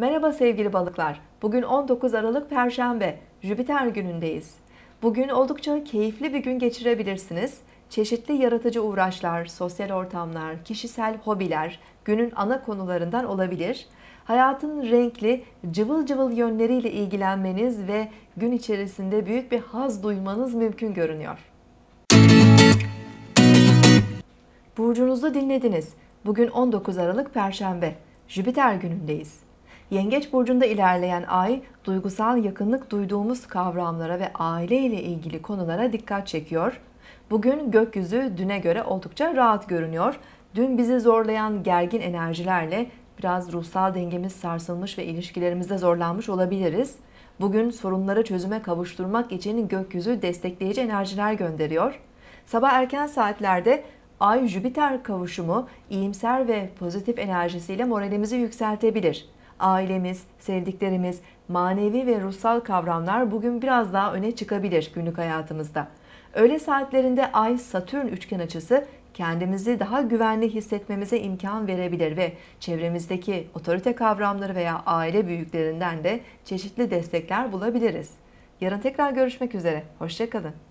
Merhaba sevgili balıklar. Bugün 19 Aralık Perşembe, Jüpiter günündeyiz. Bugün oldukça keyifli bir gün geçirebilirsiniz. Çeşitli yaratıcı uğraşlar, sosyal ortamlar, kişisel hobiler günün ana konularından olabilir. Hayatın renkli, cıvıl cıvıl yönleriyle ilgilenmeniz ve gün içerisinde büyük bir haz duymanız mümkün görünüyor. Burcunuzu dinlediniz. Bugün 19 Aralık Perşembe. Jüpiter günündeyiz. Yengeç burcunda ilerleyen ay duygusal yakınlık duyduğumuz kavramlara ve aile ile ilgili konulara dikkat çekiyor. Bugün gökyüzü düne göre oldukça rahat görünüyor. Dün bizi zorlayan gergin enerjilerle biraz ruhsal dengemiz sarsılmış ve ilişkilerimizde zorlanmış olabiliriz. Bugün sorunları çözüme kavuşturmak için gökyüzü destekleyici enerjiler gönderiyor. Sabah erken saatlerde Ay-Jüpiter kavuşumu iyimser ve pozitif enerjisiyle moralimizi yükseltebilir ailemiz, sevdiklerimiz, manevi ve ruhsal kavramlar bugün biraz daha öne çıkabilir günlük hayatımızda. Öğle saatlerinde Ay Satürn üçgen açısı kendimizi daha güvenli hissetmemize imkan verebilir ve çevremizdeki otorite kavramları veya aile büyüklerinden de çeşitli destekler bulabiliriz. Yarın tekrar görüşmek üzere. Hoşçakalın.